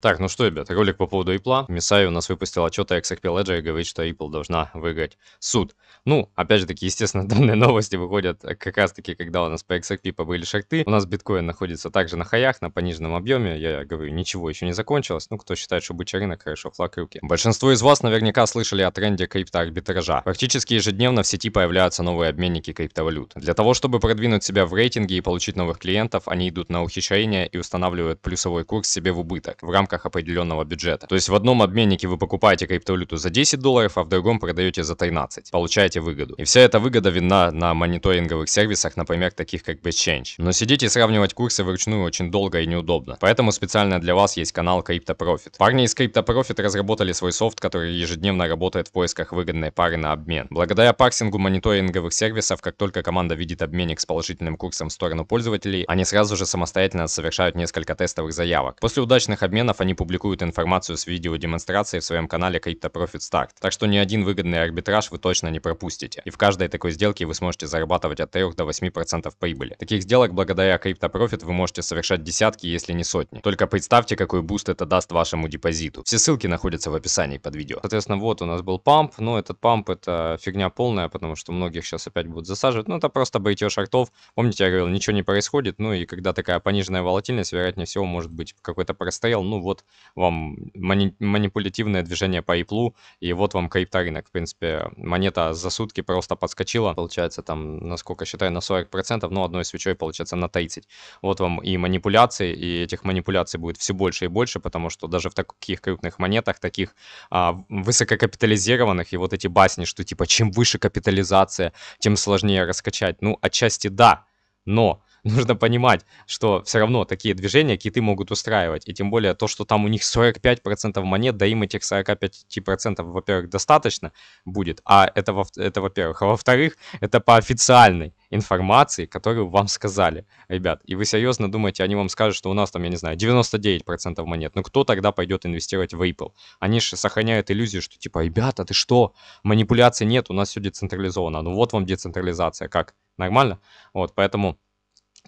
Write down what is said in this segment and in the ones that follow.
Так, ну что, ребят, ролик по поводу Apple. Мисари у нас выпустил отчет о XRP Ledger и говорит, что Apple должна выиграть суд. Ну, опять же таки, естественно, данные новости выходят как раз таки, когда у нас по XRP побыли шахты. У нас биткоин находится также на хаях, на пониженном объеме. Я говорю, ничего еще не закончилось. Ну, кто считает, что бычий рынок, хорошо, флаг руки. Большинство из вас наверняка слышали о тренде криптоарбитража. Практически ежедневно в сети появляются новые обменники криптовалют. Для того, чтобы продвинуть себя в рейтинге и получить новых клиентов, они идут на ухищрение и устанавливают плюсовой курс себе в убыток. В рамках рамках определенного бюджета. То есть в одном обменнике вы покупаете криптовалюту за 10 долларов, а в другом продаете за 13. Получаете выгоду. И вся эта выгода видна на мониторинговых сервисах, например, таких как BitChange. Но сидеть и сравнивать курсы вручную очень долго и неудобно. Поэтому специально для вас есть канал CryptoProfit. Парни из CryptoProfit разработали свой софт, который ежедневно работает в поисках выгодной пары на обмен. Благодаря парсингу мониторинговых сервисов, как только команда видит обменник с положительным курсом в сторону пользователей, они сразу же самостоятельно совершают несколько тестовых заявок. После удачных обменов они публикуют информацию с видео демонстрации в своем канале Crypto Profit Start. Так что ни один выгодный арбитраж вы точно не пропустите. И в каждой такой сделке вы сможете зарабатывать от 3 до 8% прибыли. Таких сделок благодаря Crypto Profit, вы можете совершать десятки, если не сотни. Только представьте, какой буст это даст вашему депозиту. Все ссылки находятся в описании под видео. Соответственно, вот у нас был памп, но ну, этот памп это фигня полная, потому что многих сейчас опять будут засаживать. Ну это просто бритье шартов. Помните, я говорил, ничего не происходит, ну и когда такая пониженная волатильность, вероятнее всего может быть какой-то прострел, ну вот вот вам мани- манипулятивное движение по Apple, и вот вам крипторынок. В принципе, монета за сутки просто подскочила, получается, там, насколько считаю, на 40%, но одной свечой, получается, на 30%. Вот вам и манипуляции, и этих манипуляций будет все больше и больше, потому что даже в таких крупных монетах, таких а, высококапитализированных, и вот эти басни, что типа чем выше капитализация, тем сложнее раскачать. Ну, отчасти да, но нужно понимать, что все равно такие движения киты могут устраивать. И тем более то, что там у них 45% монет, да им этих 45%, во-первых, достаточно будет. А это, во- это во-первых. А во-вторых, это по официальной информации, которую вам сказали, ребят. И вы серьезно думаете, они вам скажут, что у нас там, я не знаю, 99% монет. Ну кто тогда пойдет инвестировать в Apple? Они же сохраняют иллюзию, что типа, ребята, ты что? манипуляции нет, у нас все децентрализовано. Ну вот вам децентрализация, как? Нормально? Вот, поэтому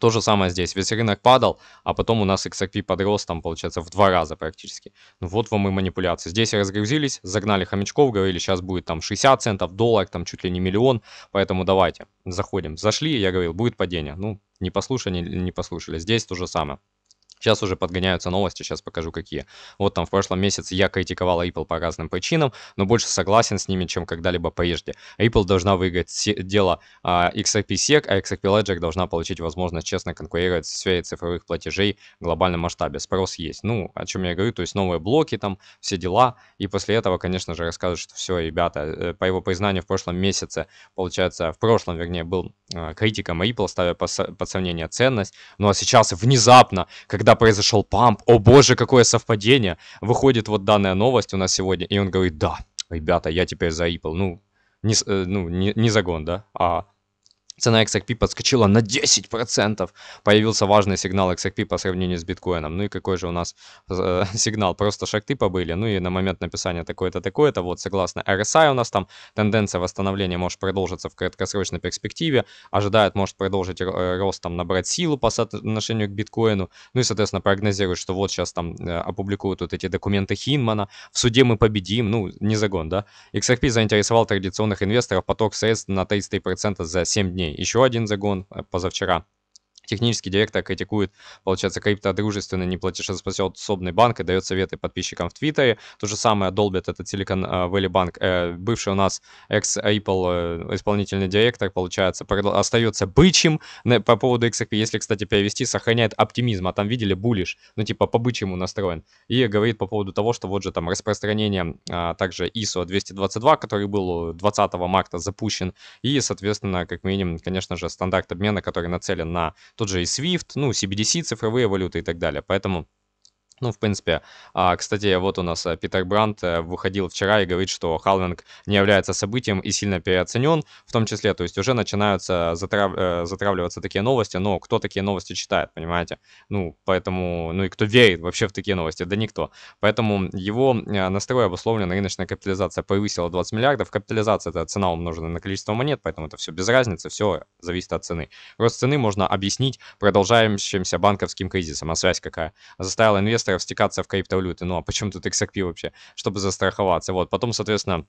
то же самое здесь. Весь рынок падал, а потом у нас XRP подрос, там, получается, в два раза практически. Ну, вот вам и манипуляции. Здесь разгрузились, загнали хомячков, говорили, сейчас будет там 60 центов, доллар, там чуть ли не миллион, поэтому давайте, заходим. Зашли, я говорил, будет падение. Ну, не послушали, не послушали. Здесь то же самое. Сейчас уже подгоняются новости, сейчас покажу какие. Вот там в прошлом месяце я критиковал Apple по разным причинам, но больше согласен с ними, чем когда-либо прежде. Apple должна выиграть дело а, XRP SEC, а XRP Ledger должна получить возможность честно конкурировать в сфере цифровых платежей в глобальном масштабе. Спрос есть. Ну, о чем я говорю, то есть новые блоки там, все дела. И после этого, конечно же, расскажут, что все, ребята, э, по его признанию в прошлом месяце, получается, в прошлом, вернее, был а, критиком Apple, ставя под сомнение ценность. Ну а сейчас внезапно, когда когда произошел памп, о боже, какое совпадение, выходит вот данная новость у нас сегодня, и он говорит, да, ребята, я теперь за Apple, ну, не, э, ну, не, не загон, да, а Цена XRP подскочила на 10%. Появился важный сигнал XRP по сравнению с биткоином. Ну и какой же у нас э, сигнал? Просто шахты побыли. Ну и на момент написания такое-то, такое-то. Вот согласно RSI у нас там тенденция восстановления может продолжиться в краткосрочной перспективе. Ожидает, может продолжить э, рост, там набрать силу по отношению к биткоину. Ну и, соответственно, прогнозирует, что вот сейчас там э, опубликуют вот эти документы Хинмана. В суде мы победим. Ну, не загон, да? XRP заинтересовал традиционных инвесторов поток средств на 33% за 7 дней еще один загон э, позавчера. Технический директор критикует, получается, криптодружественный неплатежеспособный банк и дает советы подписчикам в Твиттере. То же самое долбит этот Silicon э, Valley Bank. Э, бывший у нас экс-Apple э, исполнительный директор, получается, остается бычим по поводу XRP. Если, кстати, перевести, сохраняет оптимизм. А там, видели, булиш, ну, типа, по-бычьему настроен. И говорит по поводу того, что вот же там распространение а, также ISO 222, который был 20 марта запущен. И, соответственно, как минимум, конечно же, стандарт обмена, который нацелен на тот же и Swift, ну, CBDC, цифровые валюты и так далее. Поэтому ну, в принципе, а, кстати, вот у нас э, Питер Брандт э, выходил вчера и говорит, что халвинг не является событием и сильно переоценен, в том числе, то есть уже начинаются затрав... Э, затравливаться такие новости, но кто такие новости читает, понимаете? Ну, поэтому, ну и кто верит вообще в такие новости? Да никто. Поэтому его настрой обусловлен, рыночная капитализация повысила 20 миллиардов, капитализация это цена умноженная на количество монет, поэтому это все без разницы, все зависит от цены. Рост цены можно объяснить продолжающимся банковским кризисом, а связь какая? Заставила инвестор инвесторов стекаться в криптовалюты. Ну а почему тут XRP вообще? Чтобы застраховаться. Вот, потом, соответственно,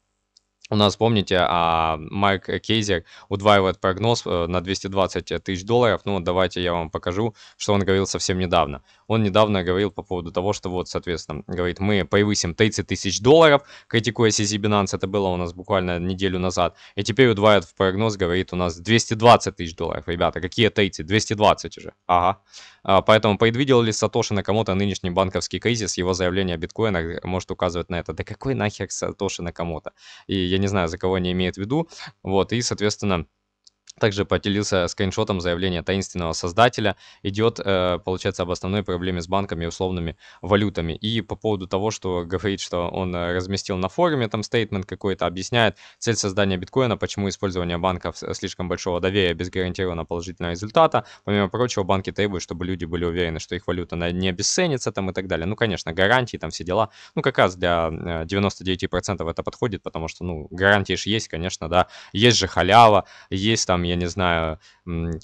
у нас, помните, а, Майк Кейзер удваивает прогноз э, на 220 тысяч долларов. Ну, давайте я вам покажу, что он говорил совсем недавно. Он недавно говорил по поводу того, что вот, соответственно, говорит, мы повысим 30 тысяч долларов, критикуя CZ Binance, это было у нас буквально неделю назад. И теперь удваивает в прогноз, говорит, у нас 220 тысяч долларов. Ребята, какие 30? 220 уже. Ага. А, поэтому предвидел ли Сатоши Накамото нынешний банковский кризис? Его заявление о биткоинах может указывать на это. Да какой нахер Сатоши Накамото? И я не знаю, за кого они имеют в виду, вот, и, соответственно, также поделился скриншотом заявления таинственного создателя. Идет, э, получается, об основной проблеме с банками и условными валютами. И по поводу того, что говорит, что он э, разместил на форуме там стейтмент какой-то, объясняет цель создания биткоина, почему использование банков слишком большого доверия без гарантированного положительного результата. Помимо прочего, банки требуют, чтобы люди были уверены, что их валюта не обесценится там и так далее. Ну, конечно, гарантии, там все дела. Ну, как раз для 99% э, это подходит, потому что, ну, гарантии же есть, конечно, да. Есть же халява, есть там, я не знаю,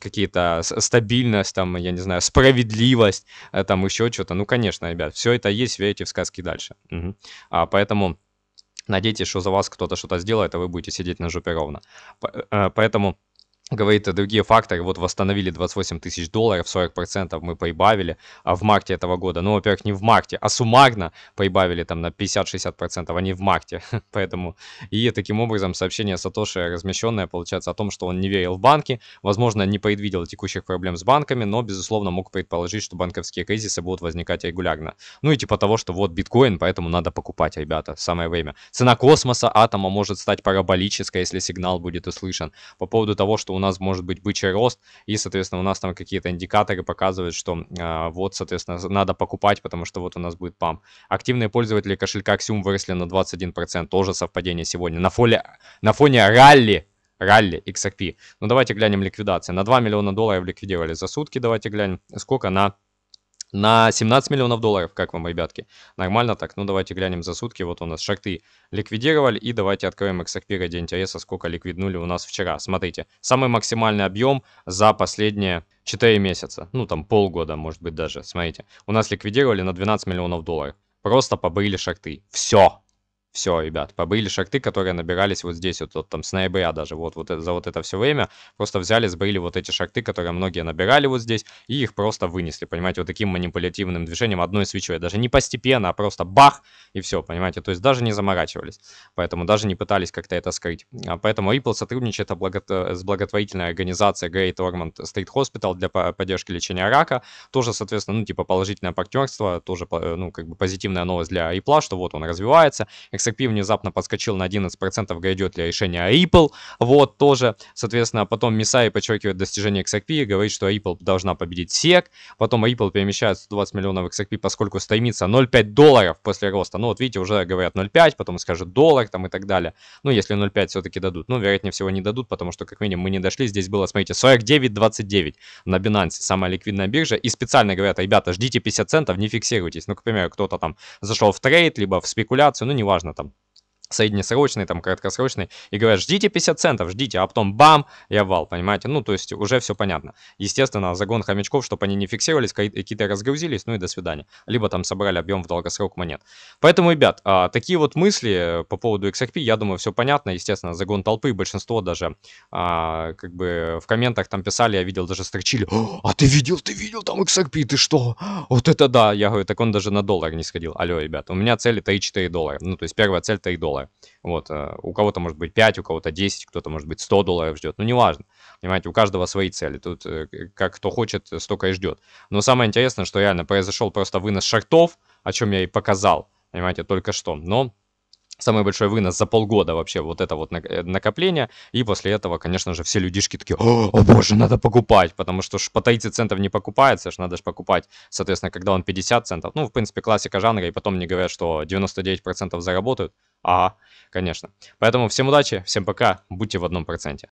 какие-то стабильность, там, я не знаю, справедливость, э, там еще что-то. Ну, конечно, ребят, все это есть, верите в сказки дальше. Угу. А, поэтому надейтесь, что за вас кто-то что-то сделает, а вы будете сидеть на жопе ровно. Э, э, поэтому Говорит, другие факторы, вот восстановили 28 тысяч долларов, 40% мы прибавили а в марте этого года. Ну, во-первых, не в марте, а суммарно прибавили там на 50-60%, а не в марте. Поэтому, и таким образом сообщение Сатоши размещенное получается о том, что он не верил в банки, возможно, не предвидел текущих проблем с банками, но, безусловно, мог предположить, что банковские кризисы будут возникать регулярно. Ну и типа того, что вот биткоин, поэтому надо покупать, ребята, самое время. Цена космоса атома может стать параболической, если сигнал будет услышан. По поводу того, что у нас может быть бычий рост, и, соответственно, у нас там какие-то индикаторы показывают, что э, вот, соответственно, надо покупать, потому что вот у нас будет пам. Активные пользователи кошелька Axiom выросли на 21%, тоже совпадение сегодня. На фоне, на фоне ралли ралли XRP. Ну давайте глянем ликвидация. На 2 миллиона долларов ликвидировали за сутки. Давайте глянем, сколько на на 17 миллионов долларов, как вам, ребятки? Нормально так? Ну, давайте глянем за сутки. Вот у нас шахты ликвидировали. И давайте откроем XRP ради интереса, сколько ликвиднули у нас вчера. Смотрите, самый максимальный объем за последние 4 месяца. Ну, там полгода, может быть, даже. Смотрите, у нас ликвидировали на 12 миллионов долларов. Просто побыли шахты. Все. Все, ребят, побыли шахты, которые набирались вот здесь, вот, вот там с ноября даже, вот, вот за вот это все время. Просто взяли, сбрили вот эти шахты, которые многие набирали вот здесь, и их просто вынесли, понимаете, вот таким манипулятивным движением одной свечой. Даже не постепенно, а просто бах, и все, понимаете, то есть даже не заморачивались. Поэтому даже не пытались как-то это скрыть. А поэтому Ripple сотрудничает с благотворительной организацией Great Ormond Street Hospital для поддержки лечения рака. Тоже, соответственно, ну, типа положительное партнерство, тоже, ну, как бы позитивная новость для Ripple, что вот он развивается. XRP внезапно подскочил на 11%, гайдет ли решение Ripple, вот тоже, соответственно, потом Мисаи подчеркивает достижение XRP, говорит, что Ripple должна победить SEC, потом Ripple перемещает 120 миллионов XRP, поскольку стремится 0,5 долларов после роста, ну вот видите, уже говорят 0,5, потом скажут доллар там и так далее, ну если 0,5 все-таки дадут, ну вероятнее всего не дадут, потому что как минимум мы не дошли, здесь было, смотрите, 49,29 на Binance, самая ликвидная биржа, и специально говорят, ребята, ждите 50 центов, не фиксируйтесь, ну, к примеру, кто-то там зашел в трейд, либо в спекуляцию, ну, неважно, там среднесрочный, там, краткосрочный, и говорят, ждите 50 центов, ждите, а потом бам, я вал понимаете? Ну, то есть уже все понятно. Естественно, загон хомячков, чтобы они не фиксировались, какие-то разгрузились, ну и до свидания. Либо там собрали объем в долгосрок монет. Поэтому, ребят, а, такие вот мысли э, по поводу XRP, я думаю, все понятно. Естественно, загон толпы, большинство даже а, как бы в комментах там писали, я видел, даже строчили, а ты видел, ты видел там XRP, ты что? Вот это да! Я говорю, так он даже на доллар не сходил. Алло, ребят, у меня цели 3-4 доллара. Ну, то есть первая цель 3 доллара доллара. Вот, э, у кого-то может быть 5, у кого-то 10, кто-то может быть 100 долларов ждет, ну неважно. Понимаете, у каждого свои цели, тут э, как кто хочет, столько и ждет. Но самое интересное, что реально произошел просто вынос шартов, о чем я и показал, понимаете, только что. Но самый большой вынос за полгода вообще вот это вот э, накопление. И после этого, конечно же, все людишки такие, о, о боже, надо покупать, потому что ж по 30 центов не покупается, ж надо ж покупать, соответственно, когда он 50 центов. Ну, в принципе, классика жанра, и потом мне говорят, что 99% процентов заработают. Ага, конечно. Поэтому всем удачи, всем пока, будьте в одном проценте.